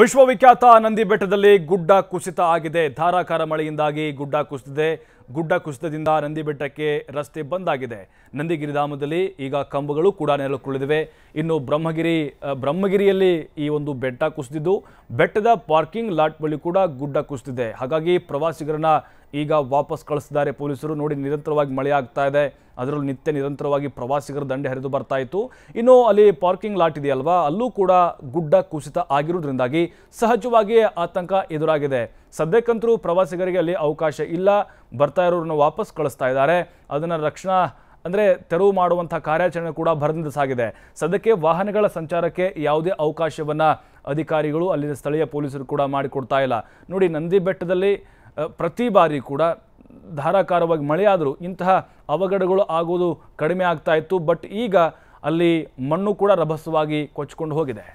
ವಿಶ್ವವಿಖ್ಯಾತ ನಂದಿ ಬೆಟ್ಟದಲ್ಲಿ ಗುಡ್ಡ ಕುಸಿತ ಆಗಿದೆ ಧಾರಾಕಾರ ಮಳೆಯಿಂದಾಗಿ ಗುಡ್ಡ ಕುಸಿತಿದೆ ಗುಡ್ಡ ಕುಸಿತದಿಂದ ನಂದಿ ಬೆಟ್ಟಕ್ಕೆ ರಸ್ತೆ ಬಂದ್ ಆಗಿದೆ ನಂದಿಗಿರಿಧಾಮದಲ್ಲಿ ಈಗ ಕಂಬಗಳು ಕೂಡ ನೆಲಕ್ಕುಳಿದಿವೆ ಇನ್ನು ಬ್ರಹ್ಮಗಿರಿ ಬ್ರಹ್ಮಗಿರಿಯಲ್ಲಿ ಈ ಒಂದು ಬೆಟ್ಟ ಕುಸಿದಿದ್ದು ಬೆಟ್ಟದ ಪಾರ್ಕಿಂಗ್ ಲಾಟ್ ಬಳಿ ಕೂಡ ಗುಡ್ಡ ಕುಸಿದಿದೆ ಹಾಗಾಗಿ ಪ್ರವಾಸಿಗರನ್ನ ಈಗ ವಾಪಸ್ ಕಳಿಸಿದ್ದಾರೆ ಪೊಲೀಸರು ನೋಡಿ ನಿರಂತರವಾಗಿ ಮಳೆ ಆಗ್ತಾ ಇದೆ ಅದರಲ್ಲೂ ನಿತ್ಯ ನಿರಂತರವಾಗಿ ಪ್ರವಾಸಿಗರ ದಂಡೆ ಹರಿದು ಬರ್ತಾ ಇತ್ತು ಇನ್ನು ಅಲ್ಲಿ ಪಾರ್ಕಿಂಗ್ ಲಾಟ್ ಇದೆಯಲ್ವಾ ಅಲ್ಲೂ ಕೂಡ ಗುಡ್ಡ ಕುಸಿತ ಆಗಿರುವುದರಿಂದಾಗಿ ಸಹಜವಾಗಿಯೇ ಆತಂಕ ಎದುರಾಗಿದೆ ಸದ್ಯಕ್ಕಂತರೂ ಪ್ರವಾಸಿಗರಿಗೆ ಅಲ್ಲಿ ಅವಕಾಶ ಇಲ್ಲ ಬರ್ತಾ ಇರೋರನ್ನು ವಾಪಸ್ ಕಳಿಸ್ತಾ ಇದ್ದಾರೆ ಅದನ್ನು ರಕ್ಷಣಾ ಅಂದರೆ ತೆರವು ಮಾಡುವಂಥ ಕಾರ್ಯಾಚರಣೆ ಕೂಡ ಭರದಿಂದ ಸಾಗಿದೆ ಸದ್ಯಕ್ಕೆ ವಾಹನಗಳ ಸಂಚಾರಕ್ಕೆ ಯಾವುದೇ ಅವಕಾಶವನ್ನು ಅಧಿಕಾರಿಗಳು ಅಲ್ಲಿನ ಸ್ಥಳೀಯ ಪೊಲೀಸರು ಕೂಡ ಮಾಡಿಕೊಡ್ತಾ ಇಲ್ಲ ನೋಡಿ ನಂದಿ ಬೆಟ್ಟದಲ್ಲಿ ಪ್ರತಿ ಬಾರಿ ಕೂಡ ಧಾರಾಕಾರವಾಗಿ ಮಳೆಯಾದರೂ ಇಂತಹ ಅವಘಡಗಳು ಆಗುವುದು ಕಡಿಮೆ ಆಗ್ತಾ ಇತ್ತು ಬಟ್ ಈಗ ಅಲ್ಲಿ ಮಣ್ಣು ಕೂಡ ರಭಸವಾಗಿ ಕೊಚ್ಚಿಕೊಂಡು ಹೋಗಿದೆ